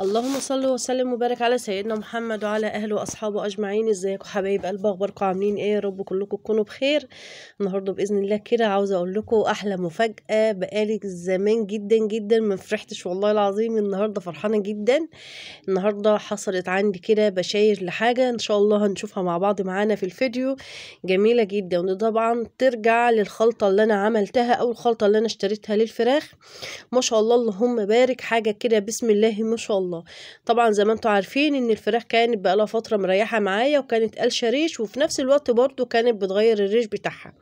اللهم صل وسلم وبارك على سيدنا محمد وعلى اهله واصحابه اجمعين ازيكم حبايب قلب اخباركم عاملين ايه يا رب كلكم تكونوا بخير النهارده باذن الله كده عاوزه اقول لكم احلى مفاجاه بقالي زمان جدا جدا ما فرحتش والله العظيم النهارده فرحانه جدا النهارده حصلت عندي كده بشاير لحاجه ان شاء الله هنشوفها مع بعض معانا في الفيديو جميله جدا ودي طبعا ترجع للخلطه اللي انا عملتها او الخلطه اللي انا اشتريتها للفراخ ما شاء الله اللهم بارك حاجه كده بسم الله ما شاء الله الله طبعا زي ما انتم عارفين ان الفراخ كانت بقالها فتره مريحه معايا وكانت قالشه ريش وفي نفس الوقت برضو كانت بتغير الريش بتاعها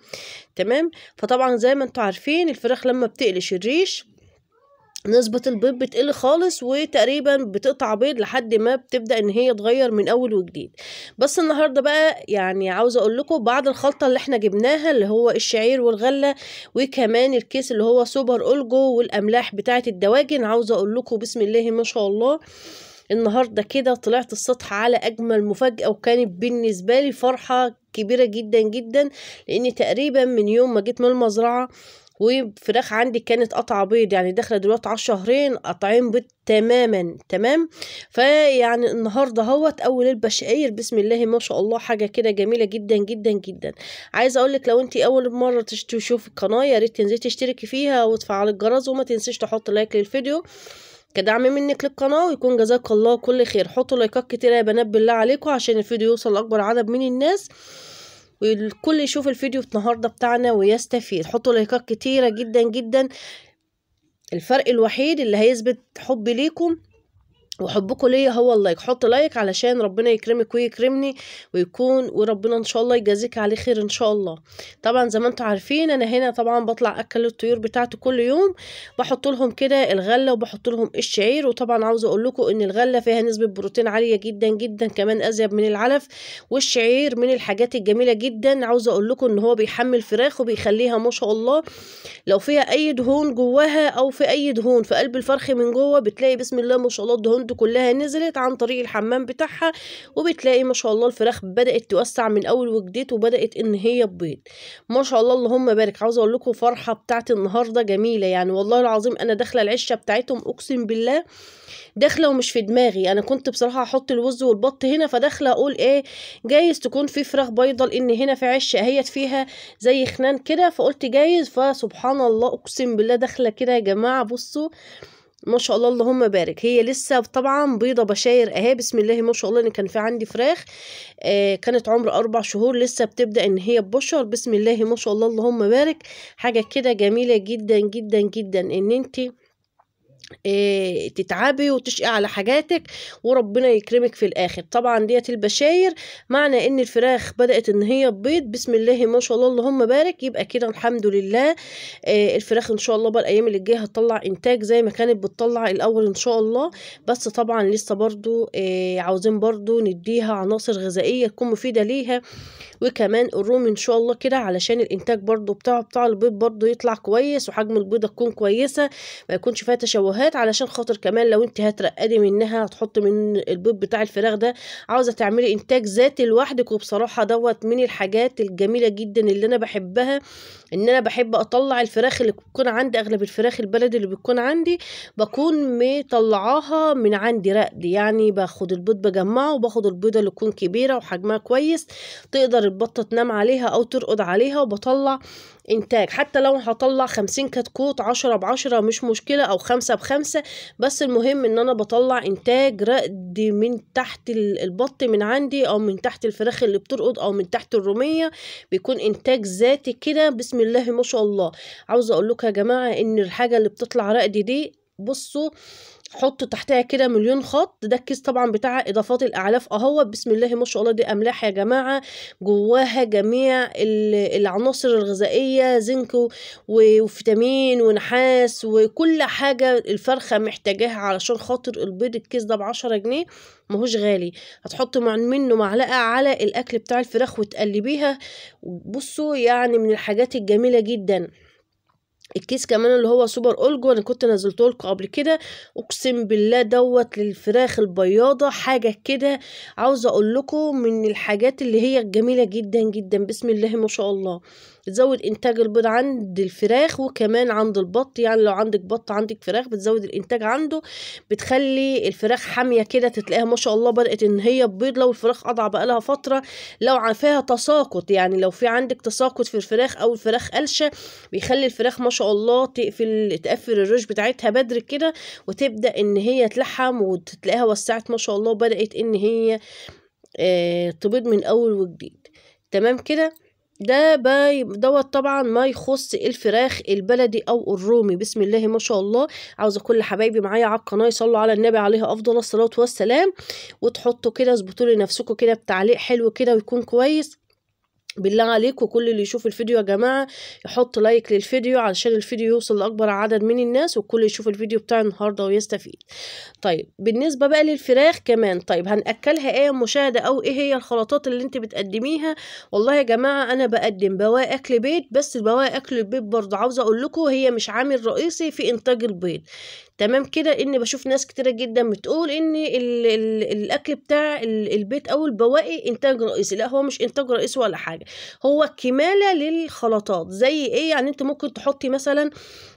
تمام فطبعا زي ما انتم عارفين الفراخ لما بتقلش الريش نسبة البيض بتقل خالص وتقريبا بتقطع بيض لحد ما بتبدأ ان هي تغير من اول وجديد بس النهاردة بقى يعني عاوزة اقول لكم بعد الخلطة اللي احنا جبناها اللي هو الشعير والغلة وكمان الكيس اللي هو سوبر اولجو والاملاح بتاعة الدواجن عاوزة اقول لكم بسم الله ما شاء الله النهارده كده طلعت السطح على اجمل مفاجاه وكانت بالنسبه لي فرحه كبيره جدا جدا لان تقريبا من يوم ما جيت من المزرعه وفراخ عندي كانت قطع بيض يعني داخلة دلوقتي على شهرين قطعين بيض تماما تمام فيعني النهارده اهوت اول البشاير بسم الله ما شاء الله حاجه كده جميله جدا جدا جدا عايزه اقول لك لو انت اول مره تشوفي القناه يا ريت تنزلي تشتركي فيها وتفعلي الجرس وما تنسيش تحط لايك للفيديو كدعم منك للقناة ويكون جزاك الله كل خير حطوا لايكات كتيرة يا بنات بالله عليكم عشان الفيديو يوصل لأكبر عدد من الناس والكل يشوف الفيديو النهارده بتاعنا ويستفيد حطوا لايكات كتيره جدا جدا الفرق الوحيد اللي هيثبت حبي ليكم وحبكم ليا هو اللايك حط لايك علشان ربنا يكرمك ويكرمني ويكون وربنا ان شاء الله يجازيك عليه خير ان شاء الله طبعا زي ما انتم عارفين انا هنا طبعا بطلع اكل الطيور بتاعتي كل يوم بحط لهم كده الغله وبحط لهم الشعير وطبعا عاوزه اقول لكم ان الغله فيها نسبه بروتين عاليه جدا جدا كمان ازيد من العلف والشعير من الحاجات الجميله جدا عاوزه اقول لكم ان هو بيحمل فراخ وبيخليها ما شاء الله لو فيها اي دهون جواها او في اي دهون في قلب الفرخ من جوه بتلاقي بسم الله ما شاء الله الدهون الجلد كلها نزلت عن طريق الحمام بتاعها وبتلاقي ما شاء الله الفراخ بدأت توسع من أول وجدت وبدأت إن هي تبيض ما شاء الله اللهم بارك عاوزة أقول لكم فرحة بتاعت النهاردة جميلة يعني والله العظيم أنا داخلة العشة بتاعتهم أقسم بالله داخله ومش في دماغي انا كنت بصراحه احط الوز والبط هنا فداخله اقول ايه جايز تكون في فراخ بيضه لان هنا في عشه اهيت فيها زي خنان كده فقلت جايز فسبحان الله اقسم بالله داخله كده يا جماعه بصوا ما شاء الله اللهم بارك هي لسه طبعا بيضه بشاير اهي بسم الله ما شاء الله ان كان في عندي فراخ آه كانت عمر اربع شهور لسه بتبدا ان هي تبشر بسم الله ما شاء الله اللهم بارك حاجه كده جميله جدا جدا جدا ان انتي آه، تتعبي وتشقي على حاجاتك وربنا يكرمك في الاخر طبعا ديت البشاير معنى ان الفراخ بدات ان هي تبيض بسم الله ما شاء الله اللهم بارك يبقى كده الحمد لله آه، الفراخ ان شاء الله بقى الايام اللي جايه هتطلع انتاج زي ما كانت بتطلع الاول ان شاء الله بس طبعا لسه برضو آه، عاوزين برضو نديها عناصر غذائيه تكون مفيده ليها وكمان الروم ان شاء الله كده علشان الانتاج برضو بتاعه بتاع البيض برضو يطلع كويس وحجم البيضه تكون كويسه ما يكونش فيها تشوهات الفراغات علشان خاطر كمان لو انت هترقدي منها هتحطي من البيض بتاع الفراخ ده عاوزه تعملي انتاج ذاتي لوحدك وبصراحه دوت من الحاجات الجميله جدا اللي انا بحبها ان انا بحب اطلع الفراخ اللي بتكون عندي اغلب الفراخ البلدي اللي بتكون عندي بكون مطلعاها من عندي رقد يعني باخد البيض بجمعه وباخد البيضه اللي تكون كبيره وحجمها كويس تقدر البطه تنام عليها او ترقد عليها وبطلع انتاج حتى لو هطلع خمسين كتكوت عشرة بعشرة مش مشكلة او خمسة بخمسة بس المهم ان انا بطلع انتاج رقد من تحت البط من عندي او من تحت الفراخ اللي بترقد او من تحت الرومية بيكون انتاج ذاتي كده بسم الله ما شاء الله عاوزة اقول لكم يا جماعة ان الحاجة اللي بتطلع رقد دي بصوا حط تحتها كده مليون خط ده الكيس طبعا بتاع اضافات الاعلاف اهو بسم الله ما شاء الله دي املاح يا جماعه جواها جميع العناصر الغذائيه زنك وفيتامين ونحاس وكل حاجه الفرخه محتاجاها علشان خاطر البيض الكيس ده بعشرة جنيه ماهوش غالي هتحط منه معلقه على الاكل بتاع الفراخ وتقلبيها بصوا يعني من الحاجات الجميله جدا الكيس كمان اللي هو سوبر اولجو انا كنت نزلته لكم قبل كده اقسم بالله دوت للفراخ البياضه حاجه كده عاوزه اقول لكم من الحاجات اللي هي الجميله جدا جدا بسم الله ما شاء الله بتزود انتاج البيض عند الفراخ وكمان عند البط يعني لو عندك بط عندك فراخ بتزود الانتاج عنده بتخلي الفراخ حاميه كده تتلاقيها ما شاء الله بدات ان هي بيض لو الفراخ بقى بقالها فتره لو فيها تساقط يعني لو في عندك تساقط في الفراخ او الفراخ قلشه بيخلي الفراخ ما شاء الله تقفل تقفل الرش بتاعتها بدري كده وتبدا ان هي تلحم وتلاقيها وسعت ما شاء الله بدات ان هي آه، تبيض من اول وجديد تمام كده ده باي دوت طبعا ما يخص الفراخ البلدي او الرومي بسم الله ما شاء الله عاوزه كل حبايبي معايا على القناه يصلوا على النبي عليه افضل الصلاه والسلام وتحطوا كده اظبطوا لنفسكم كده بتعليق حلو كده ويكون كويس بالله عليكم كل اللي يشوف الفيديو يا جماعة يحط لايك للفيديو علشان الفيديو يوصل لأكبر عدد من الناس والكل يشوف الفيديو بتاع النهاردة ويستفيد طيب بالنسبة بقى للفراخ كمان طيب هنأكلها ايه يا مشاهدة او ايه هي الخلطات اللي انت بتقدميها والله يا جماعة انا بقدم بواقي اكل بيت بس البواقي اكل البيت برضه عاوزة اقول لكم هي مش عامل رئيسي في انتاج البيض تمام كده ان بشوف ناس كتيره جدا بتقول ان الـ الـ الاكل بتاع البيت او البواقي انتاج رئيسي لا هو مش انتاج رئيسي ولا حاجه هو كماله للخلطات زي ايه يعني انت ممكن تحطي مثلا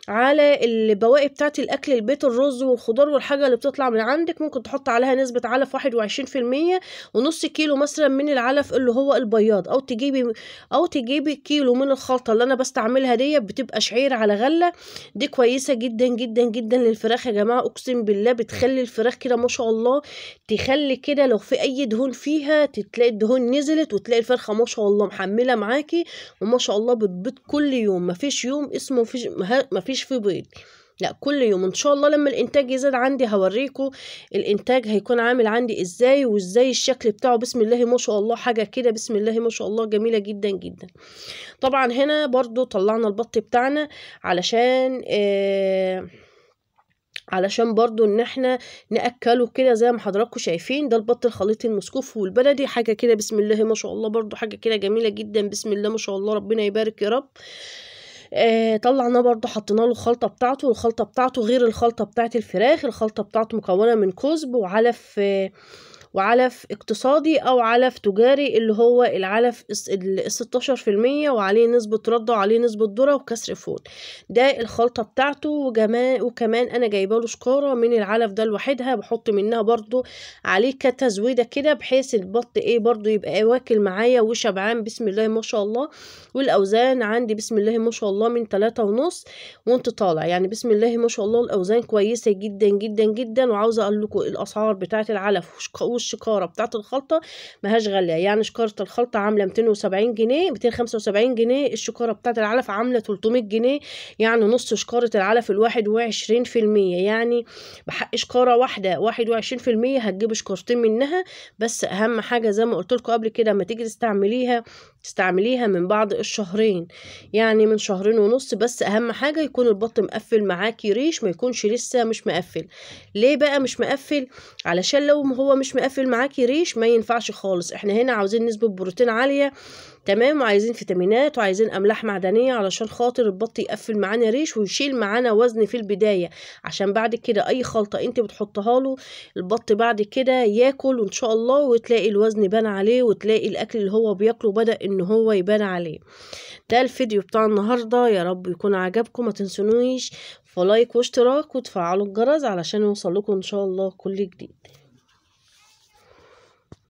على البواقي بتاعت الاكل البيت الرز والخضار والحاجه اللي بتطلع من عندك ممكن تحط عليها نسبه علف واحد وعشرين في المية ونص كيلو مثلا من العلف اللي هو البياض او تجيبي او تجيبي كيلو من الخلطه اللي انا بستعملها ديت بتبقى شعير على غله دي كويسه جدا جدا جدا للفراخ الفراخ يا جماعه اقسم بالله بتخلي الفراخ كده ما شاء الله تخلي كده لو في اي دهون فيها تلاقي الدهون نزلت وتلاقي الفرخه ما شاء الله محمله معاكي وما شاء الله بتبيض كل يوم مفيش يوم اسمه مفيش مفيش فيه بيض لا كل يوم ان شاء الله لما الانتاج يزيد عندي هوريكم الانتاج هيكون عامل عندي ازاي وازاي الشكل بتاعه بسم الله ما شاء الله حاجه كده بسم الله ما شاء الله جميله جدا جدا طبعا هنا برضو طلعنا البط بتاعنا علشان آه علشان برضو ان احنا ناكله كده زي ما حضراتكم شايفين ده البط الخليطي المسكوف والبلدي حاجه كده بسم الله ما شاء الله برضو حاجه كده جميله جدا بسم الله ما شاء الله ربنا يبارك يا رب آه طلعناه برضو حطينا له الخلطة بتاعته والخلطة بتاعته غير الخلطة بتاعت الفراخ الخلطة بتاعته مكونة من كزب وعلف آه وعلف اقتصادي أو علف تجاري اللي هو العلف الستاشر في المية وعليه نسبة رد وعليه نسبة ذرة وكسر فول ده الخلطة بتاعته وكمان أنا جايبه له شكارة من العلف ده لوحدها بحط منها برضو عليه كتزويدة كده بحيث البط إيه برضو يبقى واكل معايا وشبعان بسم الله ما شاء الله والأوزان عندي بسم الله ما شاء الله من تلاتة ونص وانت طالع يعني بسم الله ما شاء الله الأوزان كويسة جدا جدا جدا وعاوزة أقول لكم الأسعار بتاعت العلف الشكاره بتاعه الخلطه ماهاش غاليه يعني شكاره الخلطه عامله 270 جنيه 275 جنيه الشكاره بتاعه العلف عامله 300 جنيه يعني نص شكاره العلف الواحد وعشرين في المية يعني بحق شكاره واحده واحد وعشرين في المية هتجيب شكارتين منها بس اهم حاجه زي ما قلت لكم قبل كده ما تيجي تستعمليها تستعمليها من بعد الشهرين يعني من شهرين ونص بس اهم حاجه يكون البط مقفل معاكي ريش ما يكونش لسه مش مقفل ليه بقى مش مقفل علشان لو هو مش مقفل هتقفل معاكي ريش ما ينفعش خالص احنا هنا عاوزين نسبه بروتين عاليه تمام وعايزين فيتامينات وعايزين املاح معدنيه علشان خاطر البط يقفل معانا ريش ويشيل معانا وزن في البدايه عشان بعد كده اي خلطه انت بتحطها له البط بعد كده ياكل وان شاء الله وتلاقي الوزن بان عليه وتلاقي الاكل اللي هو بياكله بدا ان هو يبان عليه ده الفيديو بتاع النهارده يا رب يكون عجبكم ما تنسونيش فلايك واشتراك وتفعلوا الجرس علشان يوصل لكم ان شاء الله كل جديد